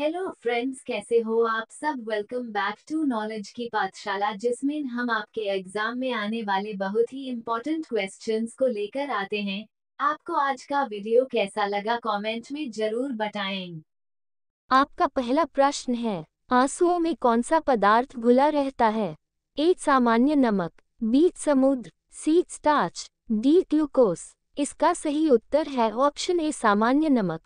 Hello friends कैसे हो आप सब वेलकम बैक टू नॉलेज की पाठशाला जिसमें हम आपके एग्जाम में आने वाले बहुत ही इम्पोर्टेंट क्वेश्चंस को लेकर आते हैं आपको आज का वीडियो कैसा लगा कमेंट में जरूर बताएं। आपका पहला प्रश्न है आंसुओं में कौन सा पदार्थ घुला रहता है ए सामान्य नमक बी समुद्र सी स्टार्च डी ग्लूकोस इसका सही उत्तर है ऑप्शन ए सामान्य नमक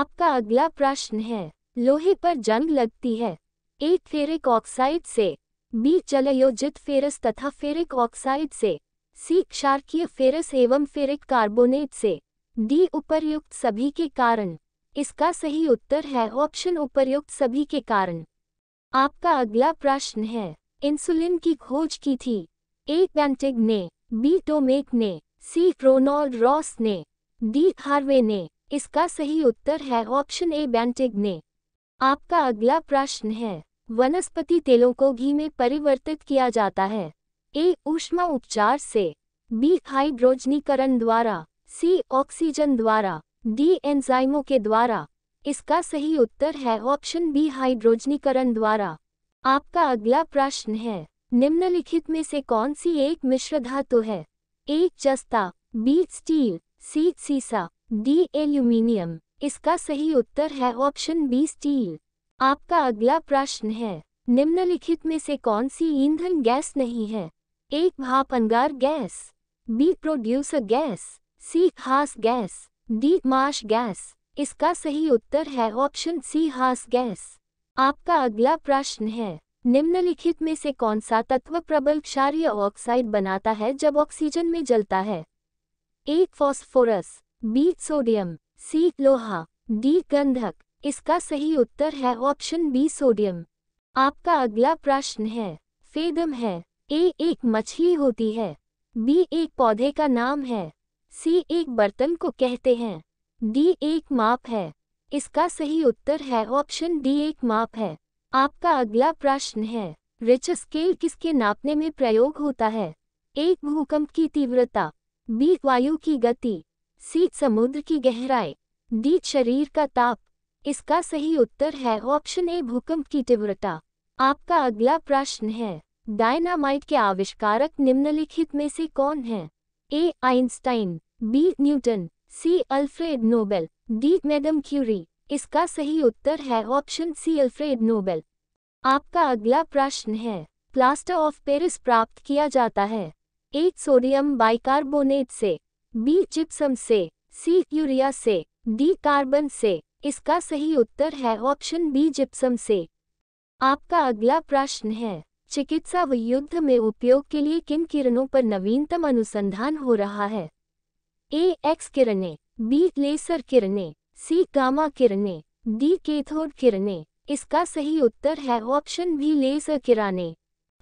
आपका अगला प्रश्न है लोहे पर जंग लगती है एक फेरिक ऑक्साइड से बी चलयोजित फेरस तथा फेरिक ऑक्साइड से सी क्षारकीय फेरस एवं फेरिक कार्बोनेट से डी उपर्युक्त सभी के कारण इसका सही उत्तर है ऑप्शन उपर्युक्त सभी के कारण आपका अगला प्रश्न है इंसुलिन की खोज की थी ए पैंटिग ने बी टोमेक ने सी रोनॉल्ड रॉस ने डी हार्वे ने इसका सही उत्तर है ऑप्शन ए बैंटिग ने आपका अगला प्रश्न है वनस्पति तेलों को घी में परिवर्तित किया जाता है ए ऊष्मा उपचार से बी हाइड्रोजनीकरण द्वारा सी ऑक्सीजन द्वारा डी एंजाइमों के द्वारा इसका सही उत्तर है ऑप्शन बी हाइड्रोजनीकरण द्वारा आपका अगला प्रश्न है निम्नलिखित में से कौन सी एक मिश्र धातु है ए जस्ता बी स्टील सी सीसा डी एल्यूमिनियम इसका सही उत्तर है ऑप्शन बी स्टील आपका अगला प्रश्न है निम्नलिखित में से कौन सी ईंधन गैस नहीं है एक भाप अंगार gas B producer gas C हास गैस डी माश गैस इसका सही उत्तर है ऑप्शन सी हास गैस आपका अगला प्रश्न है निम्नलिखित में से कौन सा तत्व प्रबल क्षारीय ऑक्साइड बनाता है जब ऑक्सीजन में जलता है एक फॉस्फोरस बी सोडियम सी लोहा डी गंधक इसका सही उत्तर है ऑप्शन बी सोडियम आपका अगला प्रश्न है फेदम है ए एक मछली होती है बी एक पौधे का नाम है सी एक बर्तन को कहते हैं डी एक माप है इसका सही उत्तर है ऑप्शन डी एक माप है आपका अगला प्रश्न है रिच स्केल किसके नापने में प्रयोग होता है एक भूकंप की तीव्रता बी वायु की गति सीट समुद्र की गहराई डी शरीर का ताप इसका सही उत्तर है ऑप्शन ए भूकंप की तीव्रता आपका अगला प्रश्न है डायनामाइट के आविष्कारक निम्नलिखित में से कौन है A Einstein B Newton C Alfred Nobel D madam Curie इसका सही उत्तर है ऑप्शन सी अल्फ्रेड नोबेल आपका अगला प्रश्न है प्लास्टर ऑफ पेरिस प्राप्त किया जाता है एक सोडियम बाइकार्बोनेट से बी चिप्सम से सी यूरिया से डी कार्बन से इसका सही उत्तर है ऑप्शन बी जिप्सम से आपका अगला प्रश्न है चिकित्सा व युद्ध में उपयोग के लिए किन किरणों पर नवीनतम अनुसंधान हो रहा है ए एक्स किरणें बी लेसर किरणें सी गामा किरणें डी केथोड किरणें इसका सही उत्तर है ऑप्शन बी लेसर किराने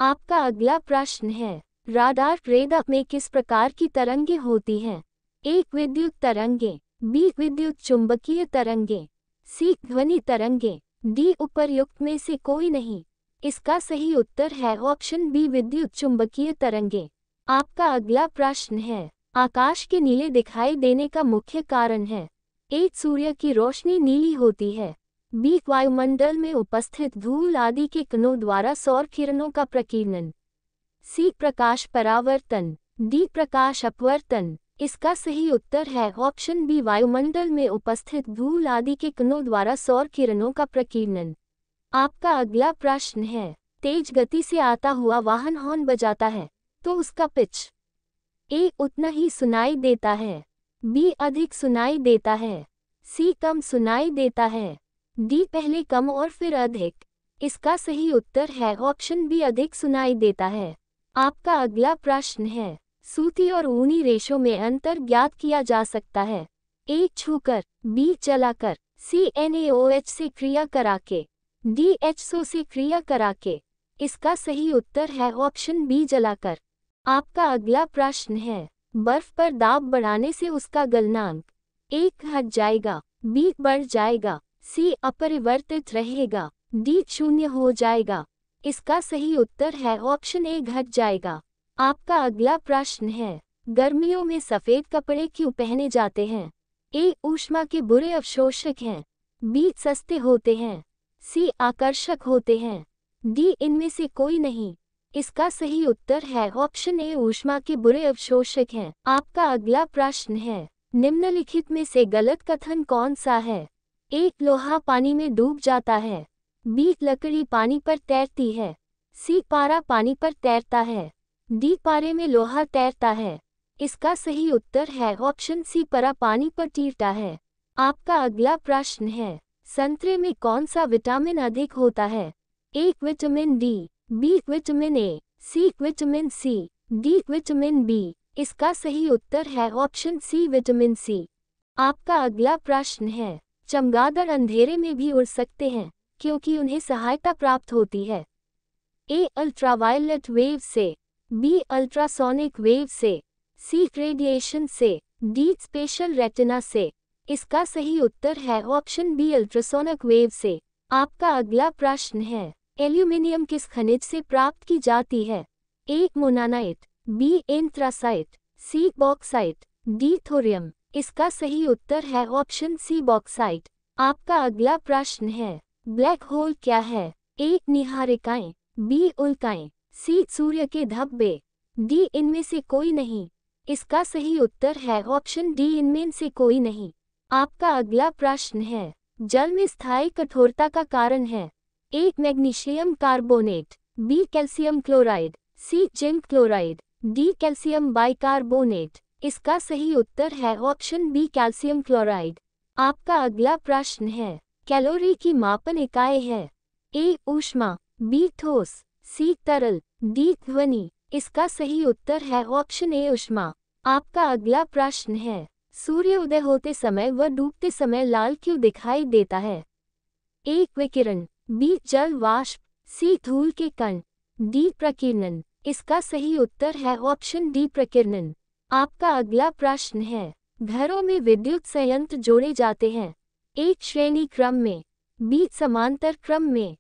आपका अगला प्रश्न है राडार रेडा में किस प्रकार की तरंगे होती हैं एक विद्युत तरंगे बी विद्युत चुंबकीय तरंगे सी ध्वनि तरंगे डी उपरयुक्त में से कोई नहीं इसका सही उत्तर है ऑप्शन बी विद्युत चुंबकीय तरंगे आपका अगला प्रश्न है आकाश के नीले दिखाई देने का मुख्य कारण है एक सूर्य की रोशनी नीली होती है बी वायुमंडल में उपस्थित धूल आदि के कणों द्वारा सौर किरणों का प्रकीर्णन सी प्रकाश परावर्तन डी प्रकाश अपवर्तन इसका सही उत्तर है ऑप्शन बी वायुमंडल में उपस्थित धूल आदि के कणों द्वारा सौर किरणों का प्रकीर्णन आपका अगला प्रश्न है तेज गति से आता हुआ वाहन हॉर्न बजाता है तो उसका पिच ए उतना ही सुनाई देता है बी अधिक सुनाई देता है सी कम सुनाई देता है डी पहले कम और फिर अधिक इसका सही उत्तर है ऑप्शन बी अधिक सुनाई देता है आपका अगला प्रश्न है सूती और ऊनी रेशों में अंतर ज्ञात किया जा सकता है ए छूकर बी चलाकर सी एन एच से क्रिया करा के डी एच सो से क्रिया करा के इसका सही उत्तर है ऑप्शन बी जलाकर आपका अगला प्रश्न है बर्फ पर दाब बढ़ाने से उसका गलनांक एक हट जाएगा बी बढ़ जाएगा सी अपरिवर्तित रहेगा डी शून्य हो जाएगा इसका सही उत्तर है ऑप्शन ए घट जाएगा आपका अगला प्रश्न है गर्मियों में सफ़ेद कपड़े क्यों पहने जाते हैं ए ऊष्मा के बुरे अवशोषक हैं बी सस्ते होते हैं सी आकर्षक होते हैं डी इनमें से कोई नहीं इसका सही उत्तर है ऑप्शन ए ऊष्मा के बुरे अवशोषक हैं आपका अगला प्रश्न है निम्नलिखित में से गलत कथन कौन सा है ए लोहा पानी में डूब जाता है बी लकड़ी पानी पर तैरती है सी पारा पानी पर तैरता है डी पारे में लोहा तैरता है इसका सही उत्तर है ऑप्शन सी परा पानी पर तीरता है आपका अगला प्रश्न है संतरे में कौन सा विटामिन अधिक होता है एक vitamin D B vitamin A C vitamin C D vitamin B इसका सही उत्तर है ऑप्शन सी विटामिन सी आपका अगला प्रश्न है चमगादड़ अंधेरे में भी उड़ सकते हैं क्योंकि उन्हें सहायता प्राप्त होती है ए अल्ट्रावायलेट वेव से बी अल्ट्रासोनिक वेव से सी रेडिएशन से डी स्पेशल रेटिना से इसका सही उत्तर है ऑप्शन बी अल्ट्रासोनिक वेव से आपका अगला प्रश्न है एल्यूमिनियम किस खनिज से प्राप्त की जाती है A monazite B anthracite C bauxite D thorium इसका सही उत्तर है ऑप्शन सी बॉक्साइट आपका अगला प्रश्न है ब्लैक होल क्या है ए निहारिकाएं बी उल्काएं सी सूर्य के धब्बे डी इनमें से कोई नहीं इसका सही उत्तर है ऑप्शन डी इनमें से कोई नहीं आपका अगला प्रश्न है जल में स्थायी कठोरता का कारण है A magnesium carbonate B calcium chloride C zinc chloride D calcium bicarbonate इसका सही उत्तर है ऑप्शन बी कैल्शियम क्लोराइड आपका अगला प्रश्न है कैलोरी की मापन इकाई है ए ऊष्मा बी ठोस सी तरल डी ध्वनि इसका सही उत्तर है ऑप्शन ए ऊष्मा आपका अगला प्रश्न है सूर्य उदय होते समय व डूबते समय लाल क्यों दिखाई देता है एक विकिरण बी जल वाष्प सी धूल के कण डी प्रकीर्णन इसका सही उत्तर है ऑप्शन डी प्रकीर्णन आपका अगला प्रश्न है घरों में विद्युत संयंत्र जोड़े जाते हैं एक श्रेणी क्रम में बी समांतर क्रम में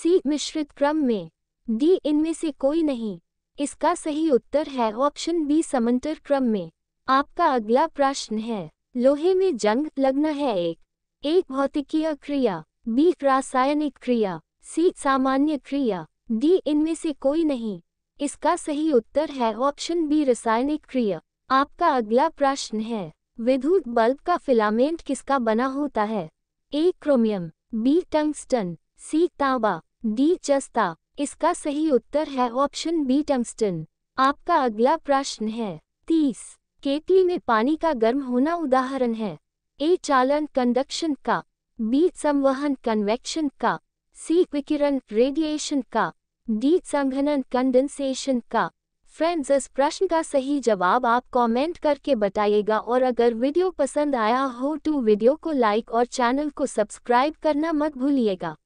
सी मिश्रित क्रम में डी इनमें से कोई नहीं इसका सही उत्तर है ऑप्शन बी समांतर क्रम में आपका अगला प्रश्न है लोहे में जंग लगना है एक एक भौतिकीय क्रिया बी रासायनिक क्रिया सी सामान्य क्रिया डी इनमें से कोई नहीं इसका सही उत्तर है ऑप्शन बी रासायनिक क्रिया आपका अगला प्रश्न है विद्युत बल्ब का फिलामेंट किसका बना होता है A chromium B tungsten C तांबा डी चस्ता इसका सही उत्तर है ऑप्शन बी टंगस्टन आपका अगला प्रश्न है तीस केतली में पानी का गर्म होना उदाहरण है ए चालन कंडक्शन का बी संवहन कन्वेक्शन का सी विकिरण रेडिएशन का डी संघनन कंडेंसेशन का फ्रेंड्स इस प्रश्न का सही जवाब आप कमेंट करके बताइएगा और अगर वीडियो पसंद आया हो तो वीडियो को लाइक और चैनल को सब्सक्राइब करना मत भूलिएगा